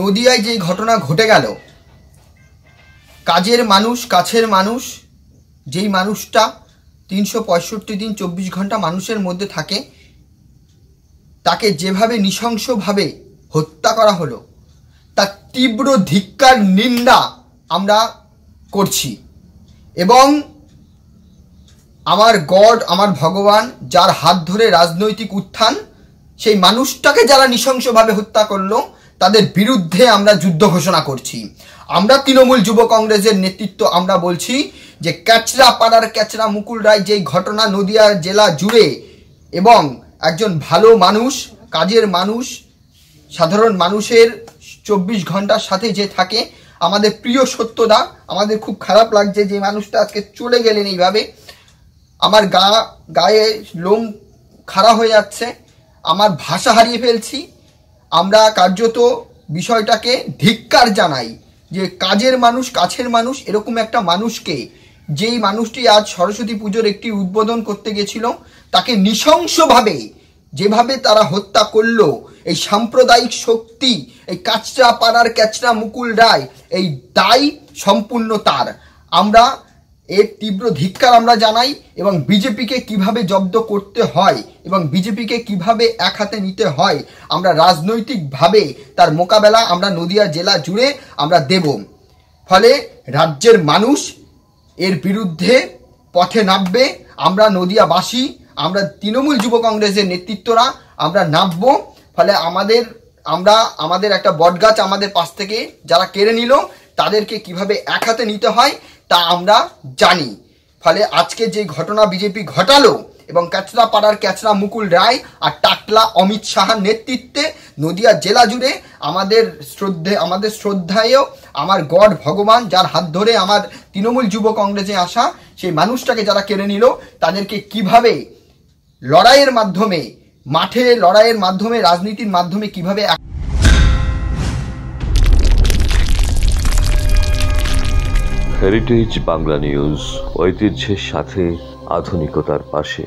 নদিয়ায় যে ঘটনা ঘটে গেল কাজের মানুষ কাছের মানুষ যেই মানুষটা তিনশো পঁয়ষট্টি দিন চব্বিশ ঘন্টা মানুষের মধ্যে থাকে তাকে যেভাবে নৃশংসভাবে হত্যা করা হলো তার তীব্র ধিক্কার নিন্দা আমরা করছি এবং আমার গড আমার ভগবান যার হাত ধরে রাজনৈতিক উত্থান সেই মানুষটাকে যারা নৃশংসভাবে হত্যা করলো তাদের বিরুদ্ধে আমরা যুদ্ধ ঘোষণা করছি আমরা তৃণমূল যুব কংগ্রেসের নেতৃত্ব আমরা বলছি যে ক্যাচরা পাড়ার ক্যাচরা মুকুল রায় যেই ঘটনা নদিয়া জেলা জুড়ে এবং একজন ভালো মানুষ কাজের মানুষ সাধারণ মানুষের চব্বিশ ঘন্টার সাথে যে থাকে আমাদের প্রিয় সত্যদা আমাদের খুব খারাপ লাগছে যে মানুষটা আজকে চলে গেলেন এইভাবে আমার গা গায়ে লোম খাড়া হয়ে যাচ্ছে আমার ভাষা হারিয়ে ফেলছি আমরা কার্যত বিষয়টাকে ধিক্কার জানাই যে কাজের মানুষ কাছের মানুষ এরকম একটা মানুষকে যেই মানুষটি আজ সরস্বতী পুজোর একটি উদ্বোধন করতে গেছিল তাকে নৃশংসভাবে যেভাবে তারা হত্যা করল এই সাম্প্রদায়িক শক্তি এই কাঁচরা পাড়ার ক্যাচরা মুকুল রায় এই দায় সম্পূর্ণ তার আমরা এর তীব্র ধিক্কার আমরা জানাই এবং বিজেপিকে কিভাবে জব্দ করতে হয় এবং বিজেপিকে কিভাবে এক হাতে নিতে হয় আমরা রাজনৈতিকভাবে তার মোকাবেলা আমরা নদিয়া জেলা জুড়ে আমরা দেব ফলে রাজ্যের মানুষ এর বিরুদ্ধে পথে নামবে আমরা নদিয়াবাসী আমরা তৃণমূল যুব কংগ্রেসের নেতৃত্বরা আমরা নামব ফলে আমাদের আমরা আমাদের একটা বটগাছ আমাদের পাশ থেকে যারা কেড়ে নিল তাদেরকে কিভাবে এক হাতে নিতে হয় তা আমরা জানি ফলে আজকে যে ঘটনা বিজেপি ঘটালো এবং ক্যাচড়া পাড়ার ক্যাচড়া মুকুল রায় আর টাকলা অমিত শাহার নেতৃত্বে নদিয়া জেলা জুড়ে আমাদের শ্রদ্ধে আমাদের শ্রদ্ধায়ও আমার গড ভগবান যার হাত ধরে আমার তৃণমূল যুব কংগ্রেসে আসা সেই মানুষটাকে যারা কেড়ে নিল তাদেরকে কিভাবে লড়াইয়ের মাধ্যমে মাঠে লড়াইয়ের মাধ্যমে রাজনীতির মাধ্যমে কিভাবে হেরিটেজ বাংলা নিউজ ঐতিহ্যের সাথে আধুনিকতার পাশে